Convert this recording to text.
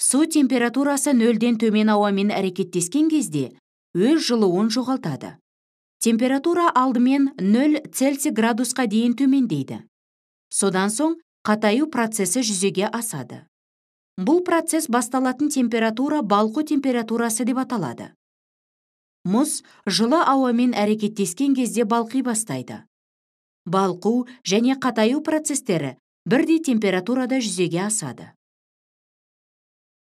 су температурасы нөлден төмен ауамен әрекеттескен кезде өз жылуын жоғалтады температура алдымен 0 цельсий градусқа дейін төмендейді содан соң қатаю процесі жүзеге асады бұл процесс басталатын температура балқу температурасы деп аталады мұз жылы ауамен әрекеттескен кезде балқи бастайды балқу және қатаю процестері бірдей температурада жүзеге асады